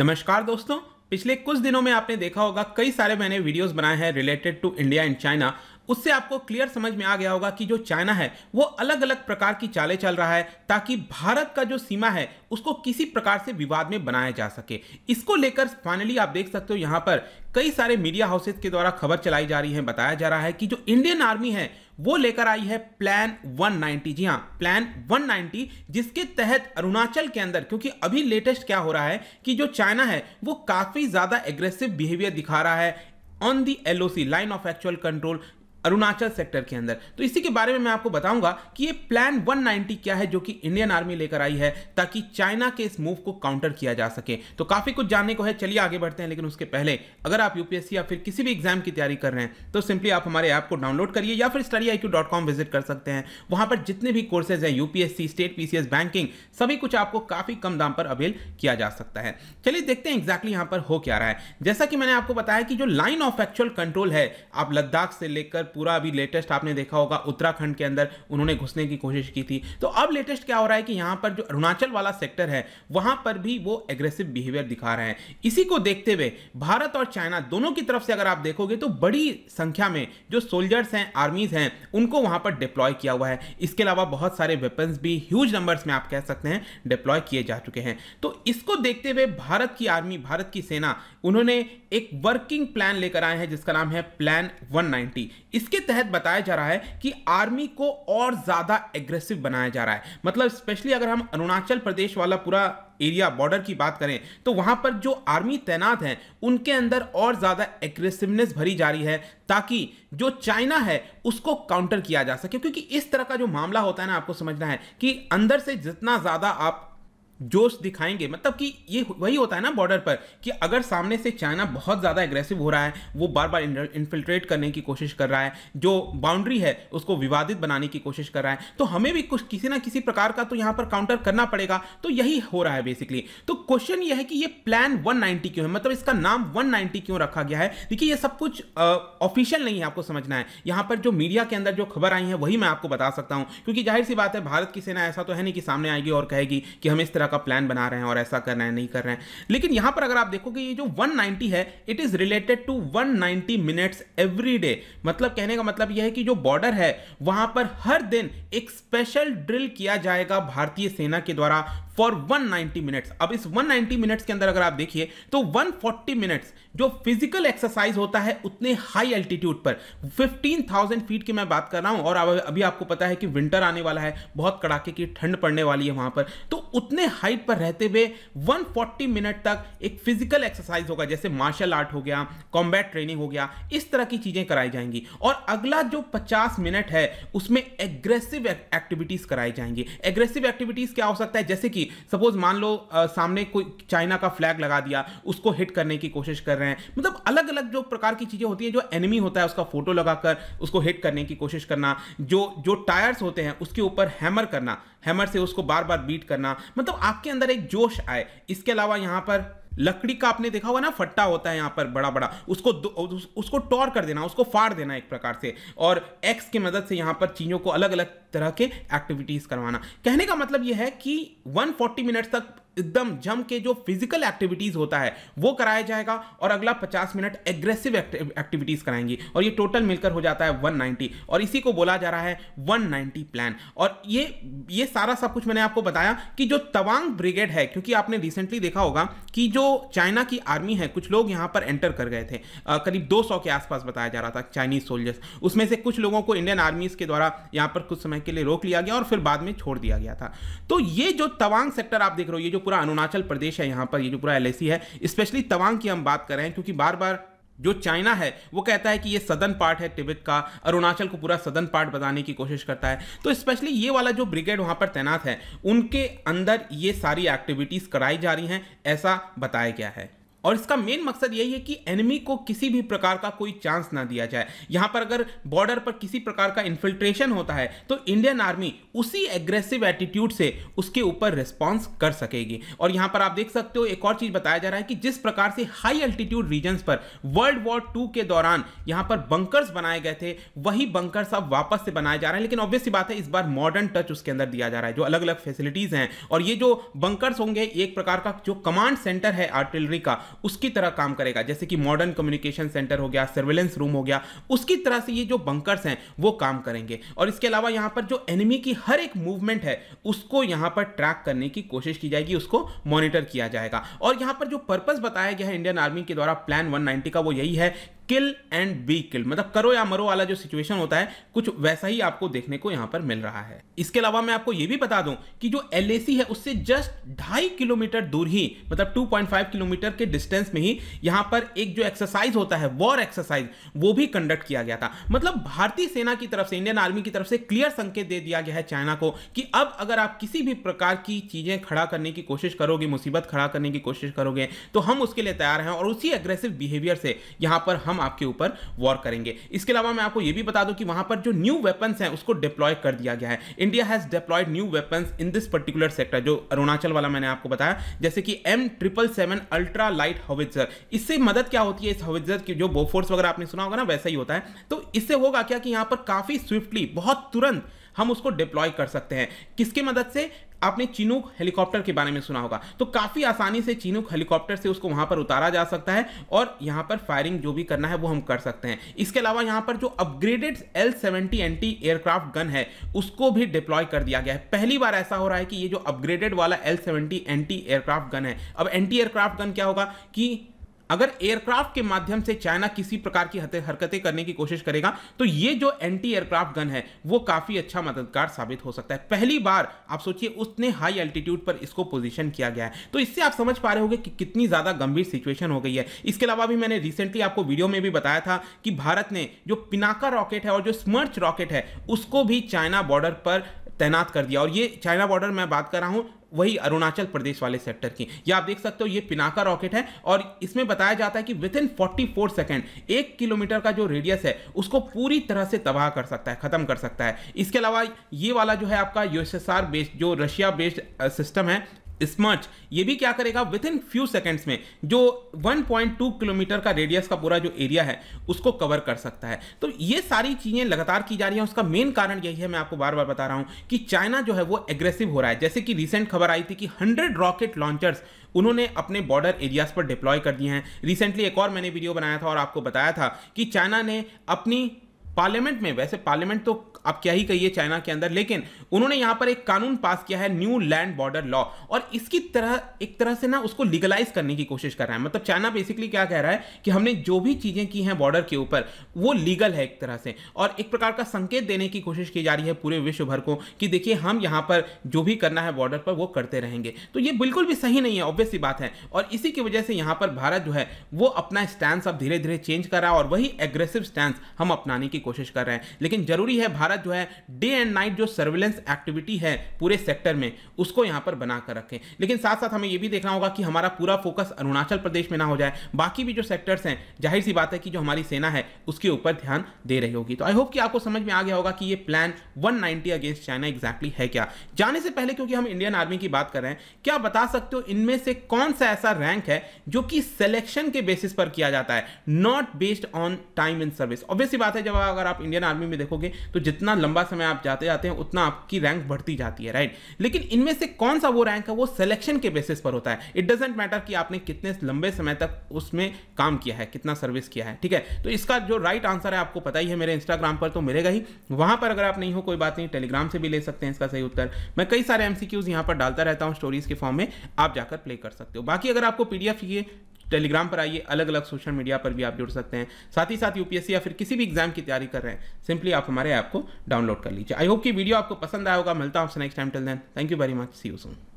नमस्कार दोस्तों पिछले कुछ दिनों में आपने देखा होगा कई सारे मैंने वीडियोस बनाए हैं related to India and China उससे आपको क्लियर समझ में आ गया होगा कि जो चाइना है वो अलग अलग प्रकार की चालें चल रहा है ताकि भारत का जो सीमा है उसको किसी प्रकार से विवाद में बनाया जा सके इसको लेकर फाइनली आप देख सकते हो यहाँ पर कई सारे मीडिया हाउसेज के द्वारा खबर चलाई जा रही है बताया जा रहा है कि जो इंडियन आर्मी है वो लेकर आई है प्लान 190 जी हाँ प्लान 190 जिसके तहत अरुणाचल के अंदर क्योंकि अभी लेटेस्ट क्या हो रहा है कि जो चाइना है वो काफ़ी ज़्यादा एग्रेसिव बिहेवियर दिखा रहा है on the LOC line of actual control Arunachal sector के अंदर तो इसी के बारे में मैं आपको बताऊंगा कि ये प्लान 190 क्या है जो कि इंडियन आर्मी लेकर आई है ताकि चाइना के इस मूव को काउंटर किया जा सके तो काफ़ी कुछ जानने को है चलिए आगे बढ़ते हैं लेकिन उसके पहले अगर आप यूपीएससी या फिर किसी भी एग्जाम की तैयारी कर रहे हैं तो सिंपली आप हमारे ऐप को डाउनलोड करिए या फिर स्टडी विजिट कर सकते हैं वहां पर जितने भी कोर्सेज हैं यूपीएससी स्टेट पीसीएस बैंकिंग सभी कुछ आपको काफ़ी कम दाम पर अवेल किया जा सकता है चलिए देखते हैं एग्जैक्टली यहां पर हो क्या रहा है जैसा कि मैंने आपको बताया कि जो लाइन ऑफ एक्चुअल कंट्रोल है आप लद्दाख से लेकर पूरा अभी लेटेस्ट आपने देखा होगा उत्तराखंड के अंदर उन्होंने घुसने की कोशिश की थी तो अब लेटेस्ट क्या हो रहा है कि यहाँ पर जो अरुणाचल वाला सेक्टर है वहाँ पर भी वो एग्रेसिव बिहेवियर दिखा रहे हैं इसी को देखते हुए भारत और चाइना दोनों की तरफ से अगर आप देखोगे तो बड़ी संख्या में जो सोल्जर्स हैं आर्मीज हैं उनको वहाँ पर डिप्लॉय किया हुआ है इसके अलावा बहुत सारे वेपन्स भी ह्यूज नंबर्स में आप कह सकते हैं डिप्लॉय किए जा चुके हैं तो इसको देखते हुए भारत की आर्मी भारत की सेना उन्होंने एक वर्किंग प्लान लेकर आए हैं जिसका नाम है प्लान 190 इसके तहत बताया जा रहा है कि आर्मी को और ज़्यादा एग्रेसिव बनाया जा रहा है मतलब स्पेशली अगर हम अरुणाचल प्रदेश वाला पूरा एरिया बॉर्डर की बात करें तो वहां पर जो आर्मी तैनात हैं उनके अंदर और ज़्यादा एग्रेसिवनेस भरी जा रही है ताकि जो चाइना है उसको काउंटर किया जा सके क्योंकि इस तरह का जो मामला होता है ना आपको समझना है कि अंदर से जितना ज़्यादा आप जोश दिखाएंगे मतलब कि ये वही होता है ना बॉर्डर पर कि अगर सामने से चाइना बहुत ज़्यादा एग्रेसिव हो रहा है वो बार बार इन्फिल्ट्रेट करने की कोशिश कर रहा है जो बाउंड्री है उसको विवादित बनाने की कोशिश कर रहा है तो हमें भी कुछ किसी ना किसी प्रकार का तो यहाँ पर काउंटर करना पड़ेगा तो यही हो रहा है बेसिकली तो क्वेश्चन यह है कि ये प्लान वन क्यों है मतलब इसका नाम वन क्यों रखा गया है देखिए ये सब कुछ ऑफिशियल नहीं है आपको समझना है यहाँ पर जो मीडिया के अंदर जो खबर आई है वही मैं आपको बता सकता हूँ क्योंकि जाहिर सी बात है भारत की सेना ऐसा तो है नहीं कि सामने आएगी और कहेगी कि हम इस तरह का प्लान बना रहे हैं और ऐसा कर रहे हैं नहीं कर रहे हैं लेकिन यहां पर अगर आप देखो कि ये जो 190 है it is related to 190 minutes every day मतलब कहने का मतलब यह है कि जो बॉर्डर है वहां पर हर दिन एक स्पेशल ड्रिल किया जाएगा भारतीय सेना के द्वारा फॉर 190 मिनट्स अब इस 190 मिनट्स के अंदर अगर आप देखिए तो 140 मिनट्स जो फिजिकल एक्सरसाइज होता है उतने हाई एल्टीट्यूड पर 15,000 फीट की मैं बात कर रहा हूं और अभी आपको पता है कि विंटर आने वाला है बहुत कड़ाके की ठंड पड़ने वाली है वहां पर तो उतने हाइट पर रहते हुए 140 मिनट तक एक फिजिकल एक्सरसाइज होगा जैसे मार्शल आर्ट हो गया कॉम्बैट ट्रेनिंग हो गया इस तरह की चीजें कराई जाएंगी और अगला जो पचास मिनट है उसमें एग्रेसिव एक्टिविटीज कराई जाएंगी एग्रेसिव एक्टिविटीज क्या हो सकता है जैसे कि कि सपोज मान लो आ, सामने कोई चाइना का फ्लैग लगा दिया उसको हिट करने की कोशिश कर रहे हैं मतलब अलग अलग जो प्रकार की चीज़ें होती हैं जो एनिमी होता है उसका फोटो लगाकर उसको हिट करने की कोशिश करना जो जो टायर्स होते हैं उसके ऊपर हैमर करना हैमर से उसको बार बार बीट करना मतलब आपके अंदर एक जोश आए इसके अलावा यहाँ पर लकड़ी का आपने देखा होगा ना फट्टा होता है यहाँ पर बड़ा बड़ा उसको उसको टॉर कर देना उसको फाड़ देना एक प्रकार से और एक्स की मदद से यहाँ पर चीज़ों को अलग अलग तरह के एक्टिविटीज़ करवाना कहने का मतलब यह है कि 140 मिनट्स तक एकदम जम के जो फिजिकल एक्टिविटीज होता है वो कराया जाएगा और अगला 50 मिनट एग्रेसिव एक्टिविटीज कराएंगी और ये टोटल मिलकर हो जाता है 190 और इसी को बोला जा रहा है 190 प्लान और ये ये सारा सब कुछ मैंने आपको बताया कि जो तवांग ब्रिगेड है क्योंकि आपने रिसेंटली देखा होगा कि जो चाइना की आर्मी है कुछ लोग यहां पर एंटर कर गए थे करीब दो के आसपास बताया जा रहा था चाइनीज सोल्जर्स उसमें से कुछ लोगों को इंडियन आर्मीज के द्वारा यहाँ पर कुछ समय के लिए रोक लिया गया और फिर बाद में छोड़ दिया गया था तो ये जो तवांग सेक्टर आप देख रहे हो ये जो पूरा अरुणाचल प्रदेश है यहाँ पर ये जो पूरा एल है स्पेशली तवांग की हम बात कर रहे हैं क्योंकि बार बार जो चाइना है वो कहता है कि ये सदन पार्ट है तिब्बत का अरुणाचल को पूरा सदन पार्ट बनाने की कोशिश करता है तो स्पेशली ये वाला जो ब्रिगेड वहाँ पर तैनात है उनके अंदर ये सारी एक्टिविटीज़ कराई जा रही हैं ऐसा बताया गया है और इसका मेन मकसद यही है कि एनिमी को किसी भी प्रकार का कोई चांस ना दिया जाए यहाँ पर अगर बॉर्डर पर किसी प्रकार का इन्फिल्ट्रेशन होता है तो इंडियन आर्मी उसी एग्रेसिव एटीट्यूड से उसके ऊपर रिस्पॉन्स कर सकेगी और यहाँ पर आप देख सकते हो एक और चीज़ बताया जा रहा है कि जिस प्रकार से हाई अल्टीट्यूड रीजन्स पर वर्ल्ड वॉर टू के दौरान यहाँ पर बंकर्स बनाए गए थे वही बंकर्स अब वापस से बनाए जा रहे हैं लेकिन ऑब्वियस बात है इस बार मॉडर्न टच उसके अंदर दिया जा रहा है जो अलग अलग फैसिलिटीज़ हैं और ये जो बंकर्स होंगे एक प्रकार का जो कमांड सेंटर है आर्टिलरी का उसकी तरह काम करेगा जैसे कि मॉडर्न कम्युनिकेशन सेंटर हो गया सर्वेलेंस रूम हो गया उसकी तरह से ये जो बंकर्स हैं वो काम करेंगे और इसके अलावा यहाँ पर जो एनिमी की हर एक मूवमेंट है उसको यहाँ पर ट्रैक करने की कोशिश की जाएगी उसको मॉनिटर किया जाएगा और यहाँ पर जो पर्पज़ बताया गया है इंडियन आर्मी के द्वारा प्लान वन का वो यही है किल एंड बी किल मतलब करो या मरो वाला जो सिचुएशन होता है कुछ वैसा ही आपको देखने को यहां पर मिल रहा है इसके अलावा मैं आपको यह भी बता दूं कि जो एल है उससे जस्ट ढाई किलोमीटर दूर ही मतलब 2.5 किलोमीटर के डिस्टेंस में ही यहां पर एक जो एक्सरसाइज होता है वॉर एक्सरसाइज वो भी कंडक्ट किया गया था मतलब भारतीय सेना की तरफ से इंडियन आर्मी की तरफ से क्लियर संकेत दे दिया गया है चाइना को कि अब अगर आप किसी भी प्रकार की चीजें खड़ा करने की कोशिश करोगे मुसीबत खड़ा करने की कोशिश करोगे तो हम उसके लिए तैयार हैं और उसी एग्रेसिव बिहेवियर से यहां पर हम आपके ऊपर वॉर करेंगे इसके अलावा मैं आपको यह भी बता दूं कि वहां पर जो न्यू वेपन्स हैं उसको डिप्लॉय कर दिया गया है India has deployed new weapons in this particular sector जो अरुणाचल वाला मैंने आपको बताया जैसे कि M triple seven ultra light howitzer इससे मदद क्या होती है इस हविजर की जो बोफोर्स वगैरह आपने सुना होगा ना वैसा ही होता है तो इससे होगा क्या कि यहां पर काफी स्विफ्टली बहुत तुरंत हम उसको डिप्लॉय कर सकते हैं किसके मदद से आपने चिनूक हेलीकॉप्टर के बारे में सुना होगा तो काफ़ी आसानी से चिनूक हेलीकॉप्टर से उसको वहाँ पर उतारा जा सकता है और यहाँ पर फायरिंग जो भी करना है वो हम कर सकते हैं इसके अलावा यहाँ पर जो upgraded L seventy anti aircraft gun है उसको भी डिप्लॉय कर दिया गया है पहली बार ऐसा हो रहा है कि ये जो अपग्रेडेड वाला L seventy anti aircraft gun है अब एंटी एयरक्राफ्ट गन क्या होगा कि अगर एयरक्राफ्ट के माध्यम से चाइना किसी प्रकार की हरकतें करने की कोशिश करेगा तो ये जो एंटी एयरक्राफ्ट गन है वो काफ़ी अच्छा मददगार साबित हो सकता है पहली बार आप सोचिए उसने हाई एल्टीट्यूड पर इसको पोजीशन किया गया है तो इससे आप समझ पा रहे होंगे कि कितनी ज़्यादा गंभीर सिचुएशन हो गई है इसके अलावा भी मैंने रिसेंटली आपको वीडियो में भी बताया था कि भारत ने जो पिनाका रॉकेट है और जो स्मर्च रॉकेट है उसको भी चाइना बॉर्डर पर तैनात कर दिया और ये चाइना बॉर्डर मैं बात कर रहा हूँ वही अरुणाचल प्रदेश वाले सेक्टर की या आप देख सकते हो ये पिनाका रॉकेट है और इसमें बताया जाता है कि विद इन 44 सेकेंड एक किलोमीटर का जो रेडियस है उसको पूरी तरह से तबाह कर सकता है ख़त्म कर सकता है इसके अलावा ये वाला जो है आपका यूएसएसआर बेस्ड जो रशिया बेस्ड सिस्टम है स्मच ये भी क्या करेगा विद इन फ्यू सेकेंड्स में जो 1.2 किलोमीटर का रेडियस का पूरा जो एरिया है उसको कवर कर सकता है तो ये सारी चीज़ें लगातार की जा रही हैं उसका मेन कारण यही है मैं आपको बार बार बता रहा हूँ कि चाइना जो है वो एग्रेसिव हो रहा है जैसे कि रिसेंट खबर आई थी कि हंड्रेड रॉकेट लॉन्चर्स उन्होंने अपने बॉर्डर एरियाज पर डिप्लॉय कर दिए हैं रिसेंटली एक और मैंने वीडियो बनाया था और आपको बताया था कि चाइना ने अपनी पार्लियामेंट में वैसे पार्लियामेंट तो आप क्या ही कहिए चाइना के अंदर लेकिन उन्होंने यहां पर एक कानून पास किया है न्यू लैंड बॉर्डर लॉ और इसकी तरह एक तरह से ना उसको लीगलाइज करने की कोशिश कर रहा है मतलब चाइना बेसिकली क्या कह रहा है कि हमने जो भी चीजें की हैं बॉर्डर के ऊपर वो लीगल है एक तरह से और एक प्रकार का संकेत देने की कोशिश की जा रही है पूरे विश्व भर को कि देखिए हम यहां पर जो भी करना है बॉर्डर पर वो करते रहेंगे तो ये बिल्कुल भी सही नहीं है ऑब्वियस बात है और इसी की वजह से यहां पर भारत जो है वो अपना स्टैंड अब धीरे धीरे चेंज कर रहा है और वही एग्रेसिव स्टैंड हम अपनाने की कोशिश कोशिश कर रहे हैं लेकिन जरूरी है भारत जो है डे एंड नाइट जो सर्विलेंस एक्टिविटी है पूरे सेक्टर में उसको यहाँ पर बना कर रखें लेकिन साथ साथ हमें ये भी देखना होगा कि हमारा पूरा फोकस अरुणाचल प्रदेश में ना हो जाए बाकी भी जो सेक्टर्स हैं जाहिर सी बात है कि जो हमारी सेना है उसके ऊपर ध्यान दे रही होगी तो आई होप कि आपको समझ में आ गया होगा कि ये प्लान 190 अगेंस्ट चाइना एग्जैक्टली है क्या जाने से पहले क्योंकि हम इंडियन आर्मी की बात कर रहे हैं क्या बता सकते हो इनमें से कौन सा ऐसा रैंक है जो कि सिलेक्शन के बेसिस पर किया जाता है not based on time in service obviously बात है जब आप अगर आप इंडियन आर्मी में देखोगे तो जितना लंबा समय आप जाते जाते हैं उतना आपकी रैंक बढ़ती जाती है राइट लेकिन इनमें से कौन सा वो रैंक है वो सिलेक्शन के बेसिस पर होता है इट डजेंट मैटर कि आपने कितने लंबे समय तक उसमें काम किया है कितना सर्विस किया है ठीक है तो इसका जो राइट right आंसर है आपको पता ही है मेरे इंस्टाग्राम पर तो मिलेगा ही वहां पर अगर आप नहीं हो कोई बात नहीं टेलीग्राम से भी ले सकते हैं इसका सही उत्तर मैं कई सारे एमसीक्यूज यहां पर डालता रहता हूं स्टोरीज के फॉर्म में आप जाकर प्ले कर सकते हो बाकी अगर आपको पीडीएफ चाहिए टेलीग्राम पर आइए अलग अलग सोशल मीडिया पर भी आप जुड़ सकते हैं साथ ही साथ यूपीएससी या फिर किसी भी एग्जाम की तैयारी कर रहे हैं सिंपली आप हमारे ऐप को डाउनलोड कर लीजिए आई होप कि वीडियो आपको पसंद आया होगा मिलता हूं आपसे next time till then thank you very much see you soon